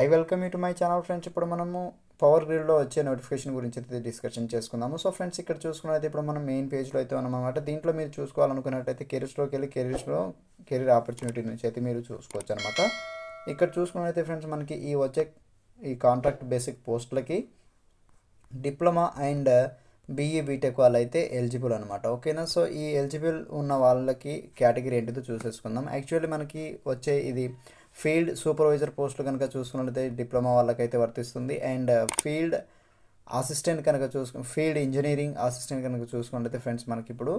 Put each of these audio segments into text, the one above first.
I welcome you to my channel friends ఇప్పుడు మనము power గ్రిడ్లో వచ్చే నోటిఫికేషన్ గురించి అయితే డిస్కషన్ చేసుకుందాము సో ఫ్రెండ్స్ ఇక్కడ చూసుకున్నట్టు ఇప్పుడు మనం మెయిన్ పేజ్లో అయితే ఉన్నాం అనమాట దీంట్లో మీరు చూసుకోవాలనుకున్నట్టయితే కెరీర్స్లోకి వెళ్ళి కెరీర్స్లో కెరీర్ ఆపర్చునిటీ నుంచి అయితే మీరు చూసుకోవచ్చు అనమాట ఇక్కడ చూసుకున్నైతే ఫ్రెండ్స్ మనకి ఈ వచ్చే ఈ కాంట్రాక్ట్ బేసిక్ పోస్టులకి diploma and BE BTech e వాళ్ళు అయితే ఎలిజిబుల్ అనమాట ఓకేనా సో ఈ ఎలిజిబుల్ ఉన్న వాళ్ళకి కేటగిరీ ఏంటిదో చూసేసుకుందాం యాక్చువల్లీ మనకి వచ్చే ఇది ఫీల్డ్ సూపర్వైజర్ పోస్టులు కనుక చూసుకున్నట్లయితే డిప్లొమా వాళ్ళకైతే వర్తిస్తుంది అండ్ ఫీల్డ్ uh, అసిస్టెంట్ కనుక చూసుకు ఫీల్డ్ ఇంజనీరింగ్ అసిస్టెంట్ కనుక చూసుకున్నట్లయితే ఫ్రెండ్స్ మనకి ఇప్పుడు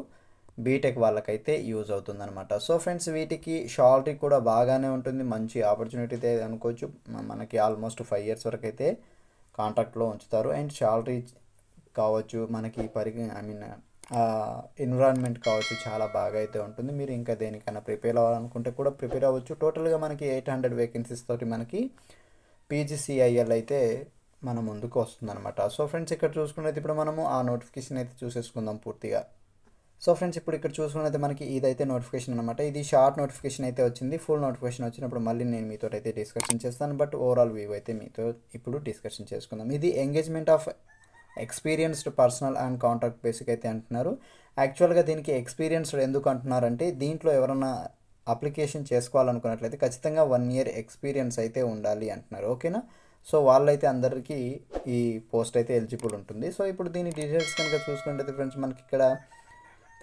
బీటెక్ వాళ్ళకైతే యూజ్ అవుతుందన్నమాట సో ఫ్రెండ్స్ వీటికి షాలరీ కూడా బాగానే ఉంటుంది మంచి ఆపర్చునిటీ అయితే అనుకోవచ్చు మనకి ఆల్మోస్ట్ ఫైవ్ ఇయర్స్ వరకు అయితే కాంట్రాక్ట్లో ఉంచుతారు అండ్ శాలరీ కావచ్చు మనకి పరి ఐ మీన్ ఎన్విరాన్మెంట్ కావచ్చు చాలా బాగా అయితే ఉంటుంది మీరు ఇంకా దేనికైనా ప్రిపేర్ అవ్వాలనుకుంటే కూడా ప్రిపేర్ అవ్వచ్చు టోటల్గా మనకి ఎయిట్ హండ్రెడ్ వేకెన్సీస్ తోటి మనకి పీజీసీఐఎల్ అయితే మన ముందుకు వస్తుందన్నమాట సో ఫ్రెండ్స్ ఇక్కడ చూసుకున్నది ఇప్పుడు మనము ఆ నోటిఫికేషన్ అయితే చూసేసుకుందాం పూర్తిగా సో ఫ్రెండ్స్ ఇప్పుడు ఇక్కడ చూసుకున్నది మనకి ఇదైతే నోటిఫికేషన్ అనమాట ఇది షార్ట్ నోటిఫికేషన్ అయితే వచ్చింది ఫుల్ నోటిఫికేషన్ వచ్చినప్పుడు మళ్ళీ నేను మీతో అయితే డిస్కషన్ చేస్తాను బట్ ఓవరాల్ వ్యూ అయితే మీతో ఇప్పుడు డిస్కషన్ చేసుకుందాం ఇది engagement of experienced personnel and contract basic అయితే అంటున్నారు యాక్చువల్గా దీనికి ఎక్స్పీరియన్స్డ్ ఎందుకు అంటున్నారంటే దీంట్లో ఎవరన్నా అప్లికేషన్ చేసుకోవాలనుకున్నట్లయితే ఖచ్చితంగా వన్ ఇయర్ ఎక్స్పీరియన్స్ అయితే ఉండాలి అంటున్నారు ఓకేనా సో వాళ్ళైతే అందరికీ ఈ పోస్ట్ అయితే ఎలిజిబుల్ ఉంటుంది సో ఇప్పుడు దీని డీటెయిల్స్ కనుక చూసుకుంటే ఫ్రెండ్స్ మనకి ఇక్కడ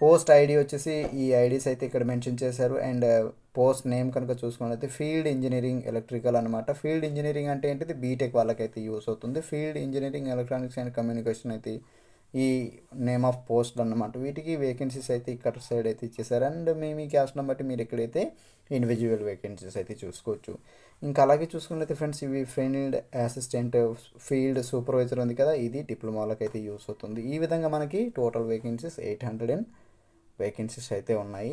పోస్ట్ ఐడి వచ్చేసి ఈ ఐడీస్ అయితే ఇక్కడ మెన్షన్ చేశారు అండ్ uh, పోస్ట్ నేమ్ కనుక చూసుకున్నట్లయితే ఫీల్డ్ ఇంజనీరింగ్ ఎలక్ట్రికల్ అనమాట ఫీల్డ్ ఇంజనీరింగ్ అంటే ఏంటిది బీటెక్ వాళ్ళకైతే యూస్ అవుతుంది field engineering electronics and communication అయితే ఈ నేమ్ ఆఫ్ పోస్ట్ అనమాట వీటికి వేకెన్సీస్ అయితే ఇక్కడ సైడ్ అయితే ఇచ్చేసారు అండ్ మీ మీ క్యాస్ట్ని బట్టి మీరు ఎక్కడైతే ఇండివిజువల్ వేకెన్సీస్ అయితే చూసుకోవచ్చు ఇంకా అలాగే చూసుకున్నట్లయితే ఫ్రెండ్స్ ఇవి ఫీల్డ్ అసిస్టెంట్ ఫీల్డ్ సూపర్వైజర్ ఉంది కదా ఇది డిప్లొమాలకు అయితే యూస్ అవుతుంది ఈ విధంగా మనకి total vacancies eight hundred and vacancies అయితే ఉన్నాయి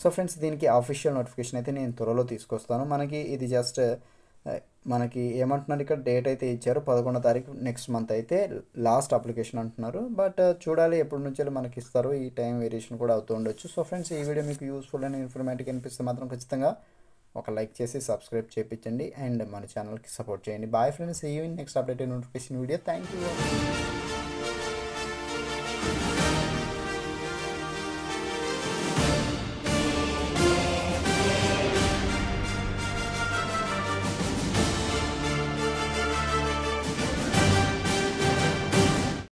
సో ఫ్రెండ్స్ దీనికి ఆఫీషియల్ నోటిఫికేషన్ అయితే నేను త్వరలో తీసుకొస్తాను మనకి ఇది జస్ట్ uh, మనకి ఏమంటున్నారు ఇక్కడ డేట్ అయితే ఇచ్చారు పదకొండో తారీఖు నెక్స్ట్ మంత్ అయితే లాస్ట్ అప్లికేషన్ అంటున్నారు బట్ uh, చూడాలి ఎప్పటి నుంచి మనకి ఇస్తారు ఈ టైం వేరియేషన్ కూడా అవుతూ ఉండొచ్చు సో ఫ్రెండ్స్ ఈ వీడియో మీకు యూస్ఫుల్ అండ్ ఇన్ఫర్మేటివ్ అనిపిస్తే మాత్రం ఖచ్చితంగా ఒక లైక్ చేసి సబ్స్క్రైబ్ చేయించండి అండ్ మన ఛానల్కి సపోర్ట్ చేయండి bye friends evening next update notification video thank you